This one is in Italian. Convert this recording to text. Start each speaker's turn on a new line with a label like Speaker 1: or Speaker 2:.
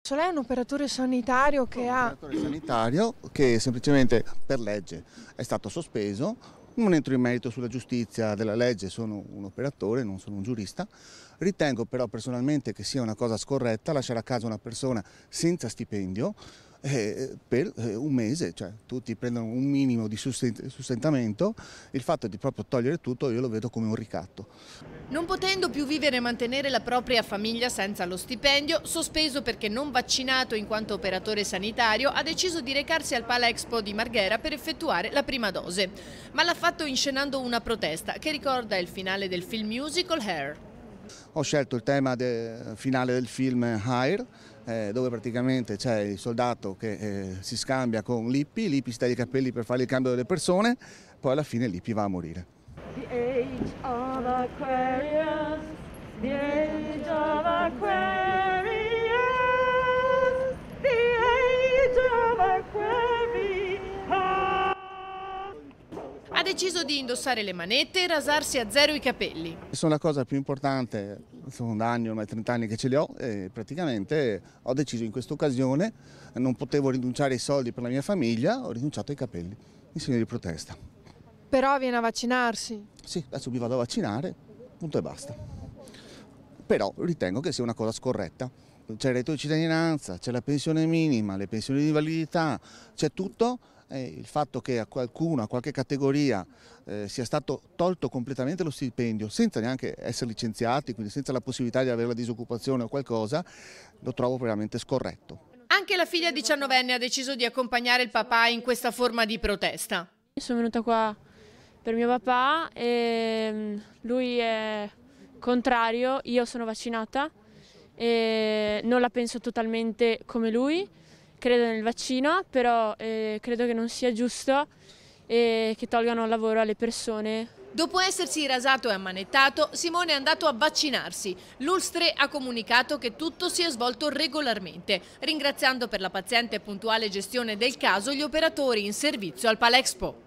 Speaker 1: So, cioè, lei è un operatore sanitario che ha... Un operatore
Speaker 2: sanitario che semplicemente per legge è stato sospeso, non entro in merito sulla giustizia della legge, sono un operatore, non sono un giurista, ritengo però personalmente che sia una cosa scorretta lasciare a casa una persona senza stipendio eh, per eh, un mese, cioè tutti prendono un minimo di sostentamento, il fatto di proprio togliere tutto io lo vedo come un ricatto.
Speaker 1: Non potendo più vivere e mantenere la propria famiglia senza lo stipendio, sospeso perché non vaccinato in quanto operatore sanitario, ha deciso di recarsi al Pala Expo di Marghera per effettuare la prima dose. Ma l'ha fatto inscenando una protesta che ricorda il finale del film musical Hair.
Speaker 2: Ho scelto il tema de, finale del film Hire, eh, dove praticamente c'è il soldato che eh, si scambia con Lippi, Lippi si taglia i capelli per fare il cambio delle persone, poi alla fine Lippi va a morire. The age of Aquarius, the age of Aquarius.
Speaker 1: deciso di indossare le manette e rasarsi a zero i capelli.
Speaker 2: Sono la cosa più importante, sono da anni, ormai 30 anni che ce li ho e praticamente ho deciso in questa occasione, non potevo rinunciare ai soldi per la mia famiglia, ho rinunciato ai capelli in segno di protesta.
Speaker 1: Però viene a vaccinarsi?
Speaker 2: Sì, adesso mi vado a vaccinare, punto e basta. Però ritengo che sia una cosa scorretta. C'è il reddito di cittadinanza, c'è la pensione minima, le pensioni di invalidità, c'è tutto eh, il fatto che a qualcuno, a qualche categoria eh, sia stato tolto completamente lo stipendio senza neanche essere licenziati, quindi senza la possibilità di avere la disoccupazione o qualcosa, lo trovo veramente scorretto.
Speaker 1: Anche la figlia 19enne ha deciso di accompagnare il papà in questa forma di protesta. Sono venuta qua per mio papà e mm, lui è contrario, io sono vaccinata e non la penso totalmente come lui, credo nel vaccino, però eh, credo che non sia giusto e che tolgano il lavoro alle persone. Dopo essersi rasato e ammanettato, Simone è andato a vaccinarsi. L'Ulstre ha comunicato che tutto si è svolto regolarmente, ringraziando per la paziente e puntuale gestione del caso gli operatori in servizio al Palexpo.